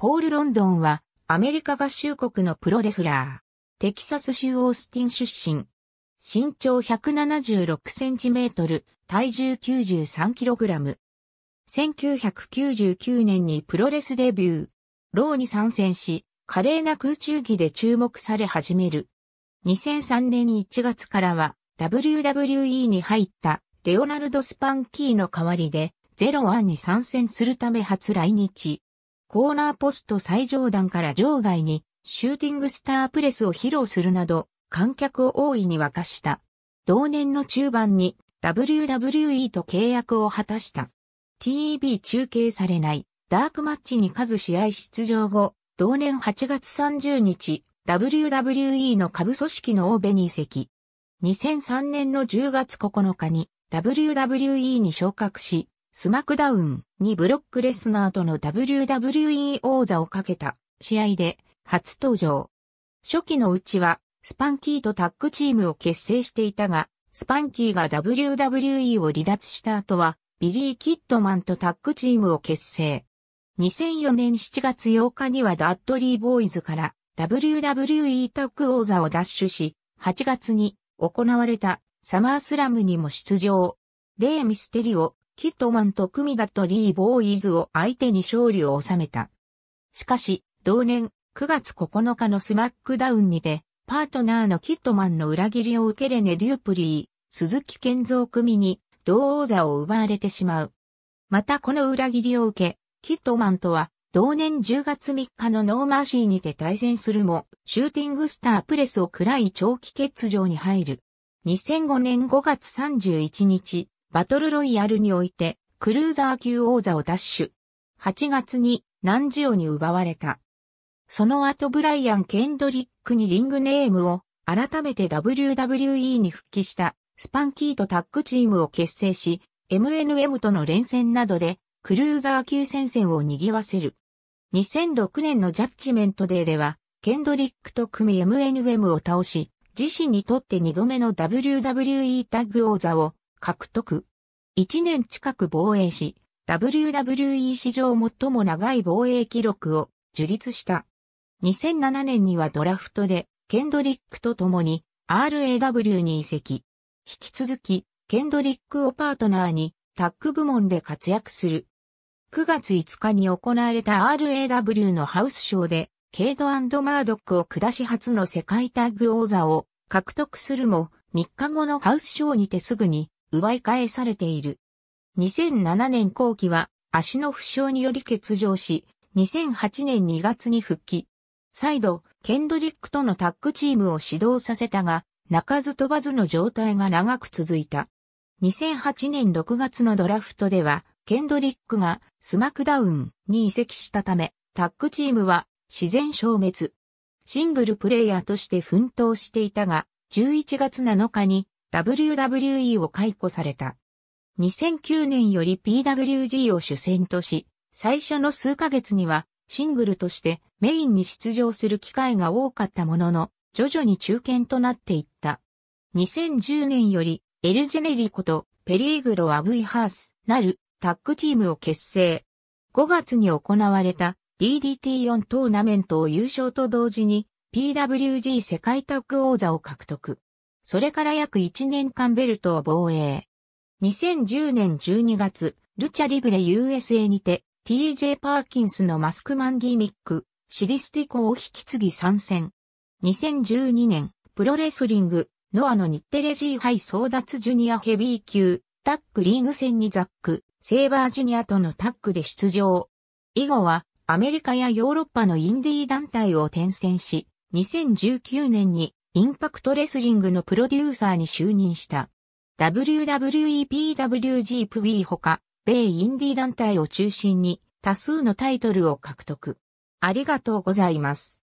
ポール・ロンドンは、アメリカ合衆国のプロレスラー。テキサス州オースティン出身。身長176センチメートル、体重93キログラム。1999年にプロレスデビュー。ローに参戦し、華麗な空中技で注目され始める。2003年1月からは WWE に入ったレオナルド・スパンキーの代わりでゼロワンに参戦するため初来日。コーナーポスト最上段から場外にシューティングスタープレスを披露するなど観客を大いに沸かした。同年の中盤に WWE と契約を果たした。TV 中継されないダークマッチに数試合出場後、同年8月30日、WWE の下部組織の欧米に移籍。2003年の10月9日に WWE に昇格し、スマクダウンにブロックレスナーとの WWE 王座をかけた試合で初登場。初期のうちはスパンキーとタッグチームを結成していたが、スパンキーが WWE を離脱した後はビリー・キッドマンとタッグチームを結成。2004年7月8日にはダッドリー・ボーイズから WWE タッグ王座を奪取し、8月に行われたサマースラムにも出場。レイ・ミステリオ、キットマンとクミダとリー・ボーイズを相手に勝利を収めた。しかし、同年9月9日のスマックダウンにて、パートナーのキットマンの裏切りを受けレネ・デュープリー、鈴木健造組に同王座を奪われてしまう。またこの裏切りを受け、キットマンとは同年10月3日のノーマーシーにて対戦するも、シューティングスタープレスを喰らい長期欠場に入る。2005年5月31日、バトルロイヤルにおいて、クルーザー級王座を奪取。8月に、ナンジオに奪われた。その後ブライアン・ケンドリックにリングネームを、改めて WWE に復帰した、スパンキーとタッグチームを結成し、MNM との連戦などで、クルーザー級戦線を賑わせる。2006年のジャッジメントデーでは、ケンドリックと組 MNM を倒し、自身にとって2度目の WWE タッグ王座を獲得。1年近く防衛し、WWE 史上最も長い防衛記録を樹立した。2007年にはドラフトで、ケンドリックと共に RAW に移籍。引き続き、ケンドリックをパートナーにタッグ部門で活躍する。9月5日に行われた RAW のハウスショーで、ケイドマードックを下し初の世界タッグ王座を獲得するも、3日後のハウスショーにてすぐに奪い返されている。2007年後期は足の負傷により欠場し、2008年2月に復帰。再度、ケンドリックとのタッグチームを指導させたが、泣かず飛ばずの状態が長く続いた。2008年6月のドラフトでは、ケンドリックがスマクダウンに移籍したため、タッグチームは自然消滅。シングルプレイヤーとして奮闘していたが、11月7日に WWE を解雇された。2009年より PWG を主戦とし、最初の数ヶ月にはシングルとしてメインに出場する機会が多かったものの、徐々に中堅となっていった。2010年よりエルジェネリコとペリーグロ・アブイ・ハースなるタッグチームを結成。5月に行われた DDT4 トーナメントを優勝と同時に PWG 世界タッグ王座を獲得。それから約1年間ベルトを防衛。2010年12月、ルチャリブレ USA にて、TJ パーキンスのマスクマンギミック、シリスティコを引き継ぎ参戦。2012年、プロレスリング、ノアの日テレジーハイ争奪ジュニアヘビー級、タックリーグ戦にザック、セーバージュニアとのタックで出場。以後は、アメリカやヨーロッパのインディー団体を転戦し、2019年にインパクトレスリングのプロデューサーに就任した。WWEPWG p ウィほか、米インディ団体を中心に多数のタイトルを獲得。ありがとうございます。